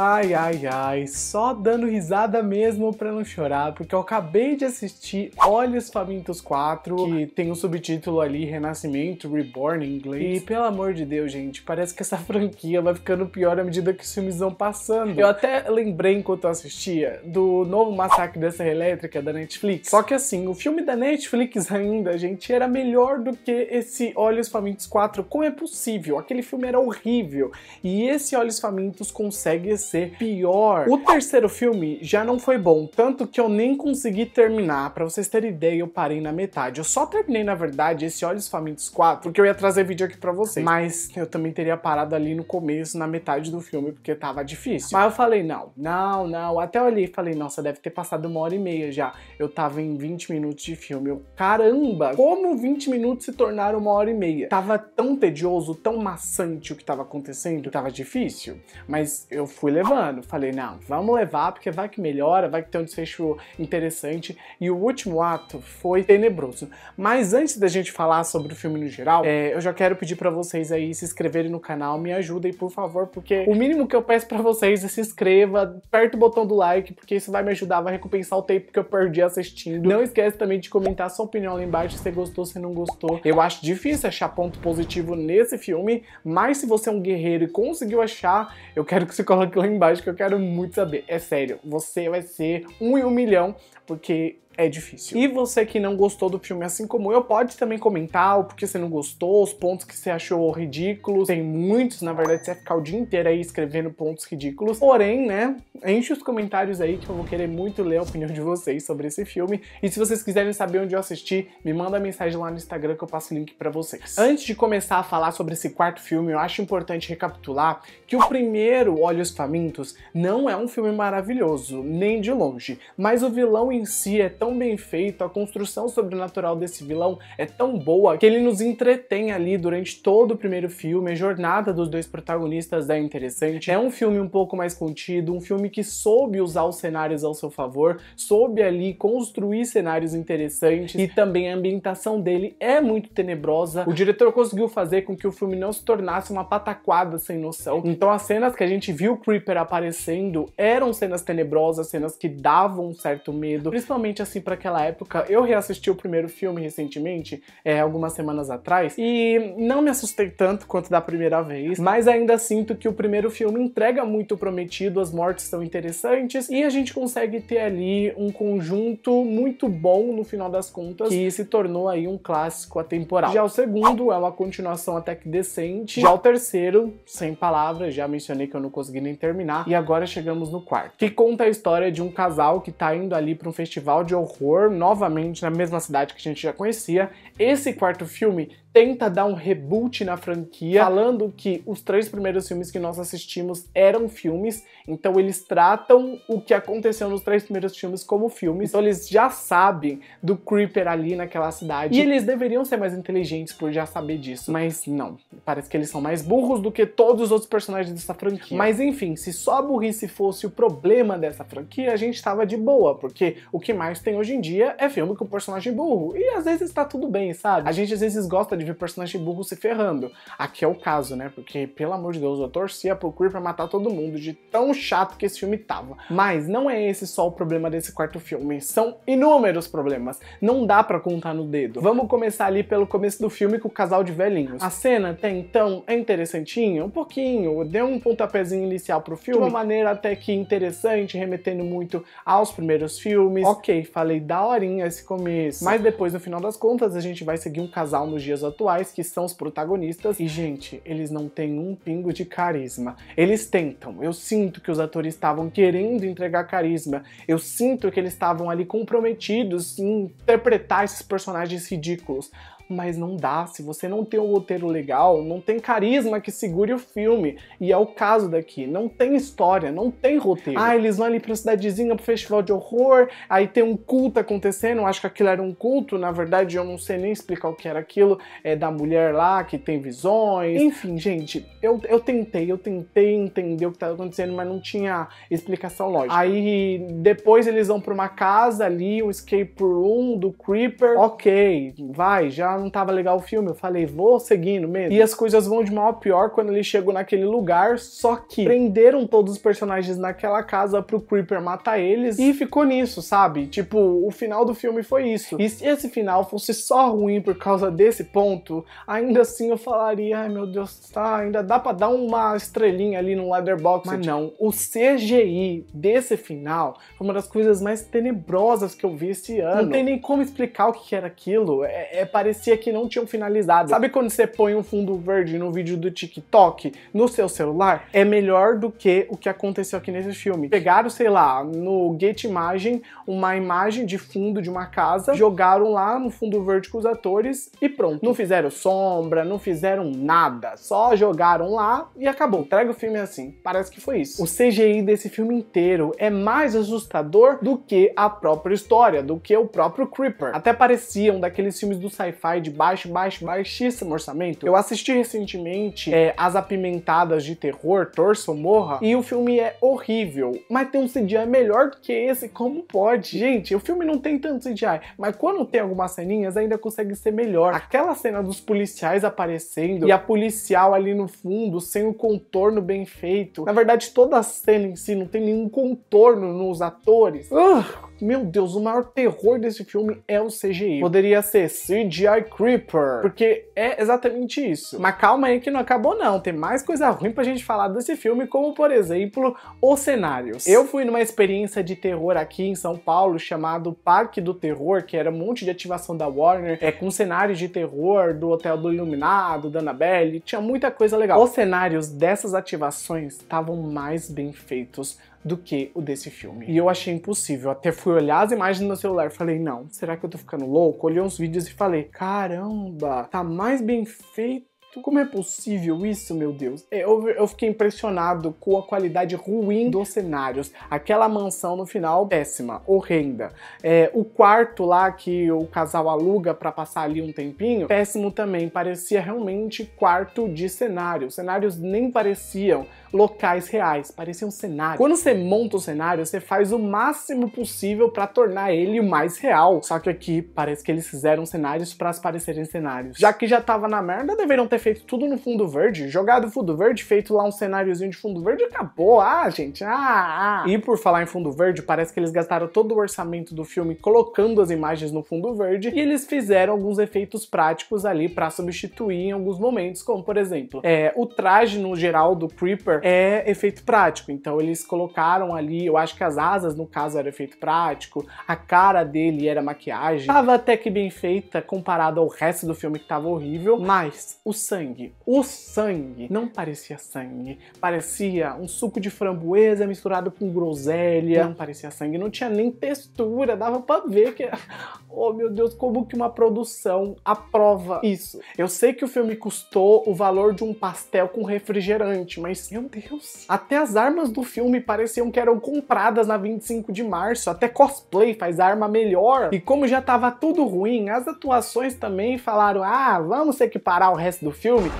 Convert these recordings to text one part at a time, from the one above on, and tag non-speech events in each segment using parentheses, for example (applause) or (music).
Ai, ai, ai, só dando risada mesmo pra não chorar, porque eu acabei de assistir Olhos Famintos 4, que tem um subtítulo ali, Renascimento, Reborn em inglês. E pelo amor de Deus, gente, parece que essa (laughs) franquia vai ficando pior à medida que os filmes vão passando. Eu até lembrei enquanto eu assistia do novo Massacre da Serra Elétrica da Netflix. Só que assim, o filme da Netflix ainda, gente, era melhor do que esse Olhos Famintos 4. Como é possível? Aquele filme era horrível. E esse Olhos Famintos consegue ser pior. O terceiro filme já não foi bom, tanto que eu nem consegui terminar. Para vocês terem ideia, eu parei na metade. Eu só terminei, na verdade, esse Olhos Famintos 4, porque eu ia trazer vídeo aqui para vocês. Mas eu também teria parado ali no começo, na metade do filme, porque tava difícil. Mas eu falei, não, não, não. Até olhei e falei, nossa, deve ter passado uma hora e meia já. Eu tava em 20 minutos de filme. Eu, caramba, como 20 minutos se tornaram uma hora e meia? Tava tão tedioso, tão maçante o que tava acontecendo, tava difícil. Mas eu fui levando. Falei, não, vamos levar, porque vai que melhora, vai que tem um desfecho interessante. E o último ato foi tenebroso. Mas antes da gente falar sobre o filme no geral, é, eu já quero pedir para vocês aí se inscreverem no canal, me ajudem, por favor, porque o mínimo que eu peço para vocês é se inscreva, aperta o botão do like, porque isso vai me ajudar, vai recompensar o tempo que eu perdi assistindo. Não esquece também de comentar sua opinião lá embaixo, se você gostou, se não gostou. Eu acho difícil achar ponto positivo nesse filme, mas se você é um guerreiro e conseguiu achar, eu quero que você coloque lá embaixo que eu quero muito saber. É sério, você vai ser um em um milhão, porque é difícil. E você que não gostou do filme assim como eu, pode também comentar o porquê você não gostou, os pontos que você achou ridículos. Tem muitos, na verdade, você vai ficar o dia inteiro aí escrevendo pontos ridículos. Porém, né, enche os comentários aí que eu vou querer muito ler a opinião de vocês sobre esse filme. E se vocês quiserem saber onde eu assisti, me manda mensagem lá no Instagram que eu passo o link para vocês. Antes de começar a falar sobre esse quarto filme, eu acho importante recapitular que o primeiro, Olhos Famintos, não é um filme maravilhoso, nem de longe, mas o vilão em si é tão tão bem feito, a construção sobrenatural desse vilão é tão boa que ele nos entretém ali durante todo o primeiro filme. A jornada dos dois protagonistas é interessante. É um filme um pouco mais contido, um filme que soube usar os cenários ao seu favor, soube ali construir cenários interessantes e também a ambientação dele é muito tenebrosa. O diretor conseguiu fazer com que o filme não se tornasse uma pataquada sem noção. Então as cenas que a gente viu o Creeper aparecendo eram cenas tenebrosas, cenas que davam um certo medo, principalmente assim assim para aquela época. Eu reassisti o primeiro filme recentemente, é, algumas semanas atrás, e não me assustei tanto quanto da primeira vez, mas ainda sinto que o primeiro filme entrega muito prometido, as mortes são interessantes e a gente consegue ter ali um conjunto muito bom no final das contas, que se tornou aí um clássico atemporal. Já o segundo é uma continuação até que decente, já o terceiro, sem palavras, já mencionei que eu não consegui nem terminar, e agora chegamos no quarto, que conta a história de um casal que tá indo ali para um festival de horror horror, novamente na mesma cidade que a gente já conhecia. Esse quarto filme tenta dar um reboot na franquia, falando que os três primeiros filmes que nós assistimos eram filmes, então eles tratam o que aconteceu nos três primeiros filmes como filmes, então eles já sabem do Creeper ali naquela cidade, e eles deveriam ser mais inteligentes por já saber disso, mas não, parece que eles são mais burros do que todos os outros personagens dessa franquia. Mas enfim, se só a burrice fosse o problema dessa franquia, a gente tava de boa, porque o que mais tem hoje em dia é filme com personagem burro, e às vezes tá tudo bem, sabe? A gente às vezes gosta de ver personagem burro se ferrando. Aqui é o caso, né? Porque, pelo amor de Deus, eu torcia pro procura pra matar todo mundo de tão chato que esse filme tava. Mas não é esse só o problema desse quarto filme. São inúmeros problemas. Não dá para contar no dedo. Vamos começar ali pelo começo do filme com o casal de velhinhos. A cena até então é interessantinha, um pouquinho. Deu um pontapézinho inicial pro filme, de uma maneira até que interessante, remetendo muito aos primeiros filmes. Ok, falei da horinha esse começo. Mas depois, no final das contas, a gente vai seguir um casal nos dias atuais que são os protagonistas. E, gente, eles não têm um pingo de carisma. Eles tentam. Eu sinto que os atores estavam querendo entregar carisma. Eu sinto que eles estavam ali comprometidos em interpretar esses personagens ridículos mas não dá. Se você não tem um roteiro legal, não tem carisma que segure o filme. E é o caso daqui. Não tem história, não tem roteiro. Ah, eles vão ali pra cidadezinha pro festival de horror, aí tem um culto acontecendo. Acho que aquilo era um culto, na verdade, eu não sei nem explicar o que era aquilo. É da mulher lá que tem visões. Enfim, gente, eu, eu tentei, eu tentei entender o que tava acontecendo, mas não tinha explicação lógica. Aí depois eles vão pra uma casa ali, um escape room do Creeper. Ok, vai, já não tava legal o filme. Eu falei, vou seguindo mesmo. E as coisas vão de mal a pior quando ele chegou naquele lugar, só que prenderam todos os personagens naquela casa pro Creeper matar eles e ficou nisso, sabe? Tipo, o final do filme foi isso. E se esse final fosse só ruim por causa desse ponto, ainda assim eu falaria, ai meu Deus, tá, ainda dá pra dar uma estrelinha ali no Leatherbox. Mas tipo, não, o CGI desse final foi uma das coisas mais tenebrosas que eu vi esse ano. Não tem nem como explicar o que era aquilo. É, é parecia que não tinham finalizado. Sabe quando você põe um fundo verde no vídeo do TikTok no seu celular? É melhor do que o que aconteceu aqui nesse filme. Pegaram, sei lá, no Get Imagem, uma imagem de fundo de uma casa, jogaram lá no fundo verde com os atores e pronto. Não fizeram sombra, não fizeram nada, só jogaram lá e acabou. Traga o filme assim. Parece que foi isso. O CGI desse filme inteiro é mais assustador do que a própria história, do que o próprio Creeper. Até pareciam daqueles filmes do sci-fi de baixo, baixo, baixíssimo orçamento. Eu assisti recentemente é, As Apimentadas de Terror, Torso Morra, e o filme é horrível, mas tem um CGI melhor do que esse, como pode? Gente, o filme não tem tanto CGI, mas quando tem algumas ceninhas ainda consegue ser melhor. Aquela cena dos policiais aparecendo e a policial ali no fundo, sem o contorno bem feito. Na verdade, toda a cena em si não tem nenhum contorno nos atores. Uh, meu Deus, o maior terror desse filme é o CGI. Poderia ser CGI Creeper, porque é exatamente isso. Mas calma aí que não acabou não, tem mais coisa ruim pra gente falar desse filme, como por exemplo, os cenários. Eu fui numa experiência de terror aqui em São Paulo, chamado Parque do Terror, que era um monte de ativação da Warner, é, com cenários de terror do Hotel do Iluminado, da Annabelle, tinha muita coisa legal. Os cenários dessas ativações estavam mais bem feitos do que o desse filme. Uhum. E eu achei impossível. Até fui olhar as imagens no meu celular e falei, não, será que eu tô ficando louco? Olhei uns vídeos e falei, caramba, tá mais bem feito Tipo, como é possível isso, meu Deus? É, eu, eu fiquei impressionado com a qualidade ruim dos cenários. Aquela mansão no final, péssima, horrenda. É, o quarto lá que o casal aluga para passar ali um tempinho, péssimo também. Parecia realmente quarto de cenário. Cenários nem pareciam locais reais, pareciam cenários. Quando você monta o cenário, você faz o máximo possível para tornar ele o mais real. Só que aqui parece que eles fizeram cenários para parecerem cenários. Já que já tava na merda, deveriam ter feito feito tudo no fundo verde, jogado fundo verde, feito lá um cenáriozinho de fundo verde acabou. Ah, gente, ah, ah. E por falar em fundo verde, parece que eles gastaram todo o orçamento do filme colocando as imagens no fundo verde e eles fizeram alguns efeitos práticos ali para substituir em alguns momentos, como por exemplo, é, o traje no geral do Creeper é efeito prático, então eles colocaram ali, eu acho que as asas no caso era efeito prático, a cara dele era maquiagem, tava até que bem feita comparado ao resto do filme que tava horrível, mas o sangue. O sangue não parecia sangue, parecia um suco de framboesa misturado com groselha. Não parecia sangue, não tinha nem textura, dava para ver que (laughs) Oh, meu Deus, como que uma produção aprova isso? Eu sei que o filme custou o valor de um pastel com refrigerante, mas meu Deus, até as armas do filme pareciam que eram compradas na 25 de março, até cosplay faz arma melhor. E como já tava tudo ruim, as atuações também falaram: "Ah, vamos equiparar o resto do filme.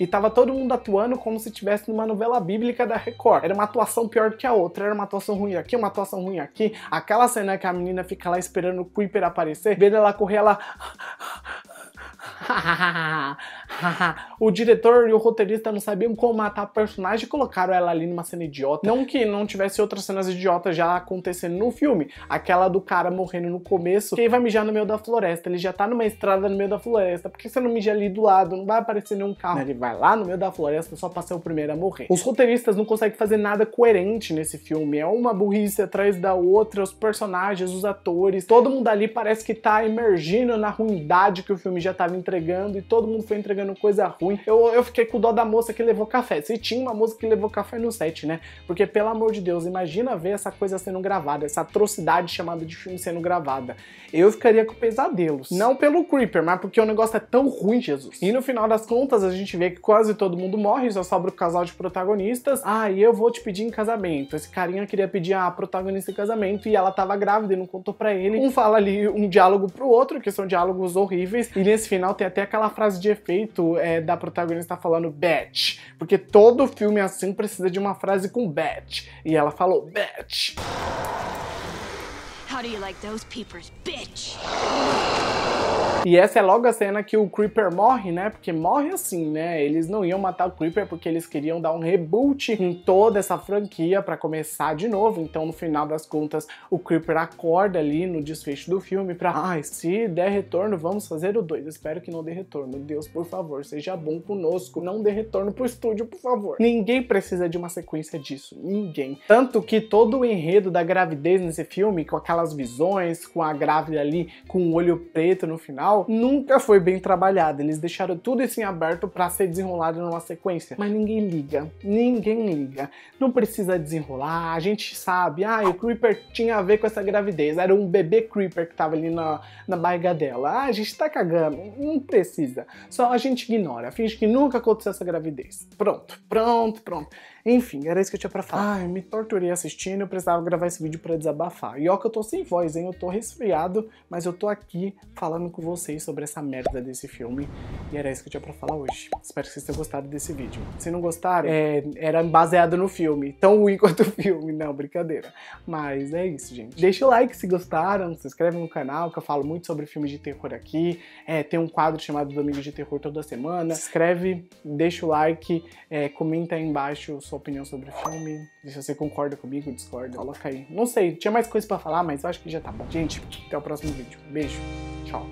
E tava todo mundo atuando como se tivesse numa novela bíblica da Record. Era uma atuação pior que a outra, era uma atuação ruim aqui, uma atuação ruim aqui. Aquela cena que a menina fica lá esperando o Creeper aparecer, vendo ela correr, ela. (laughs) (laughs) (laughs) o diretor e o roteirista não sabiam como matar a personagem e colocaram ela ali numa cena idiota. Não que não tivesse outras cenas idiotas já acontecendo no filme. Aquela do cara morrendo no começo, que vai mijar no meio da floresta. Ele já tá numa estrada no meio da floresta. Por que você não mija ali do lado? Não vai aparecer nenhum carro. Ele vai lá no meio da floresta só pra ser o primeiro a morrer. Os roteiristas não conseguem fazer nada coerente nesse filme. É uma burrice atrás da outra, os personagens, os atores, todo mundo ali parece que tá emergindo na ruindade que o filme já tava entregando e todo mundo foi entregando comendo coisa ruim. Eu, eu fiquei com dó da moça que levou café. Se tinha uma moça que levou café no set, né? Porque, pelo amor de Deus, imagina ver essa coisa sendo gravada, essa atrocidade chamada de filme sendo gravada. Eu ficaria com pesadelos. Não pelo Creeper, mas porque o negócio é tão ruim, Jesus. E no final das contas, a gente vê que quase todo mundo morre, só sobra o casal de protagonistas. Ah, e eu vou te pedir em casamento. Esse carinha queria pedir a protagonista em casamento e ela tava grávida e não contou pra ele. Um fala ali um diálogo pro outro, que são diálogos horríveis. E nesse final tem até aquela frase de efeito é, da protagonista falando bet, porque todo filme é assim precisa de uma frase com bet, e ela falou bet. How do you like those peepers, bitch? E essa é logo a cena que o Creeper morre, né? Porque morre assim, né? Eles não iam matar o Creeper porque eles queriam dar um reboot em toda essa franquia para começar de novo. Então, no final das contas, o Creeper acorda ali no desfecho do filme pra, ai, ah, se der retorno, vamos fazer o 2. Espero que não dê retorno. Deus, por favor, seja bom conosco. Não dê retorno pro estúdio, por favor. Ninguém precisa de uma sequência disso. Ninguém. Tanto que todo o enredo da gravidez nesse filme, com aquelas visões, com a grávida ali com o olho preto no final, final nunca foi bem trabalhada. Eles deixaram tudo isso em aberto para ser desenrolado numa sequência. Mas ninguém liga. Ninguém liga. Não precisa desenrolar. A gente sabe. Ah, o Creeper tinha a ver com essa gravidez. Era um bebê Creeper que tava ali na, na barriga dela. Ah, a gente tá cagando. Não precisa. Só a gente ignora. Finge que nunca aconteceu essa gravidez. Pronto, pronto, pronto. Enfim, era isso que eu tinha pra falar. Ai, me torturei assistindo, eu precisava gravar esse vídeo para desabafar. E ó que eu tô sem voz, hein? Eu tô resfriado, mas eu tô aqui falando com vocês vocês sobre essa merda desse filme. E era isso que eu tinha pra falar hoje. Espero que vocês tenham gostado desse vídeo. Se não gostaram, é, era baseado no filme. Tão ruim (laughs) quanto o filme. Não, brincadeira. Mas é isso, gente. Deixa o like se gostaram, se inscreve no canal, que eu falo muito sobre filmes de terror aqui. É, tem um quadro chamado Domingo de Terror toda semana. Se inscreve, deixa o like, é, comenta aí embaixo sua opinião sobre o filme. Se você concorda comigo, discorda, coloca aí. Não sei, tinha mais coisa pra falar, mas eu acho que já tá bom. Gente, até o próximo vídeo. Beijo, tchau.